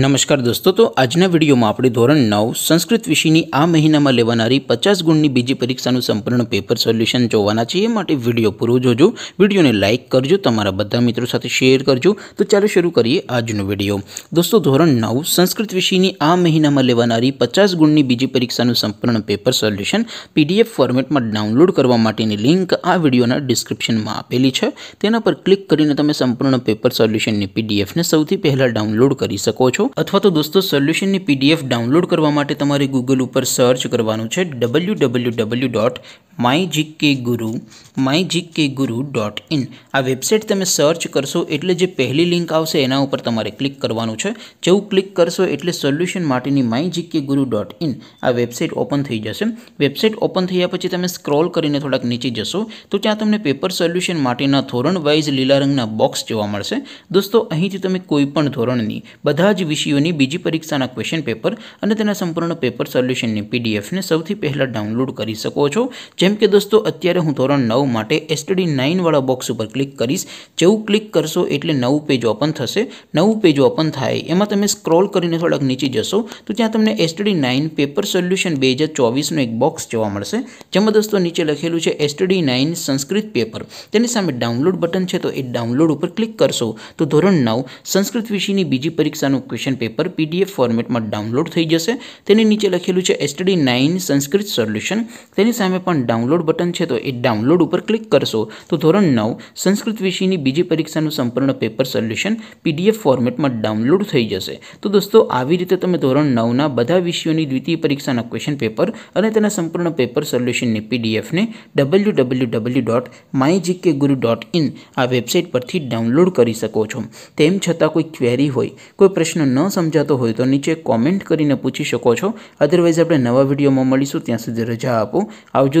नमस्कार दोस्तों तो आज ने वीडियो में आपरी ધોરણ 9 संस्कृत विषयनी આ મહિનામાં લેવાનારી 50 ગુણની બીજી પરીક્ષાનું સંપૂર્ણ પેપર સોલ્યુશન જોવાના છે માટે વિડિયો પૂરું જોજો વિડિયોને લાઈક કરજો તમારા બધા મિત્રો સાથે શેર કરજો તો ચાલો શરૂ કરીએ આજનો વિડિયો दोस्तों ધોરણ 9 संस्कृत विषयनी આ મહિનામાં લેવાનારી 50 ગુણની બીજી પરીક્ષાનું સંપૂર્ણ પેપર સોલ્યુશન PDF ફોર્મેટમાં ડાઉનલોડ કરવા માટેની લિંક આ વિડિયોના ડિસ્ક્રિપ્શનમાં આપેલી છે તેના પર ક્લિક કરીને તમે સંપૂર્ણ પેપર સોલ્યુશનની PDF ને સૌથી પહેલા ડાઉનલોડ કરી શકો છો અથવા તો દોસ્તો સોલ્યુશન ની પીડીએફ ડાઉનલોડ કરવા માટે તમારે Google ઉપર સર્ચ કરવાનું છે www. mygkeguru mygkeguru.in આ વેબસાઈટ તમે સર્ચ કરશો એટલે જે પહેલી લિંક આવશે એના ઉપર તમારે ક્લિક કરવાનું છે જેઉ ક્લિક કરશો એટલે સોલ્યુશન માટેની mygkeguru.in આ વેબસાઈટ ઓપન થઈ જશે વેબસાઈટ ઓપન થઈયા પછી તમે સ્ક્રોલ કરીને થોડક નીચે જશો તો ત્યાં તમને પેપર સોલ્યુશન માટેના ધોરણ વાઇઝ લીલા રંગના બોક્સ જોવા મળશે દોસ્તો અહીંથી તમે કોઈ પણ ધોરણની બધા જ વિષયોની બીજી પરીક્ષાના ક્વેશ્ચન પેપર અને તેના સંપૂર્ણનો પેપર સોલ્યુશનની PDF ને સૌથી પહેલા ડાઉનલોડ કરી શકો છો જેમ કે દોસ્તો અત્યારે હું ધોરણ નવ માટે એસટડી નાઇનવાળા બોક્સ ઉપર ક્લિક કરીશ જેવું ક્લિક કરશો એટલે નવું પેજ ઓપન થશે નવું પેજ ઓપન થાય એમાં તમે સ્ક્રોલ કરીને થોડાક નીચે જશો તો ત્યાં તમને એસટડી નાઇન પેપર સોલ્યુશન બે હજાર ચોવીસનું એક બોક્સ જોવા મળશે જેમાં દોસ્તો નીચે લખેલું છે એસટડી નાઇન સંસ્કૃત પેપર તેની સામે ડાઉનલોડ બટન છે તો એ ડાઉનલોડ ઉપર ક્લિક કરશો તો ધોરણ નવ સંસ્કૃત વિષયની બીજી પરીક્ષાનું ક્વેશ્ચન પેપર પીડીએફ ફોર્મેટમાં ડાઉનલોડ થઈ જશે તેની નીચે લખેલું છે એસટડી નાઇન સંસ્કૃત સોલ્યુશન તેની સામે પણ ડાઉનલોડ બટન છે તો ઈ ડાઉનલોડ ઉપર ક્લિક કરશો તો ધોરણ 9 સંસ્કૃત વિષયની બીજી પરીક્ષાનું સંપૂર્ણ પેપર સોલ્યુશન પીડીએફ ફોર્મેટમાં ડાઉનલોડ થઈ જશે તો દોસ્તો આવી રીતે તમે ધોરણ 9 ના બધા વિષયોની દ્વિતીય પરીક્ષાના ક્વેશ્ચન પેપર અને તેના સંપૂર્ણ પેપર સોલ્યુશન ને પીડીએફ ને www.mygkguru.in આ વેબસાઈટ પરથી ડાઉનલોડ કરી શકો છો તેમ છતાં કોઈ ક્વેરી હોય કોઈ પ્રશ્ન ન સમજાતો હોય તો નીચે કમેન્ટ કરીને પૂછી શકો છો અધરવાઇઝ આપણે નવા વિડિયોમાં મળીશું ત્યાં સુધી રજા આપો આવજો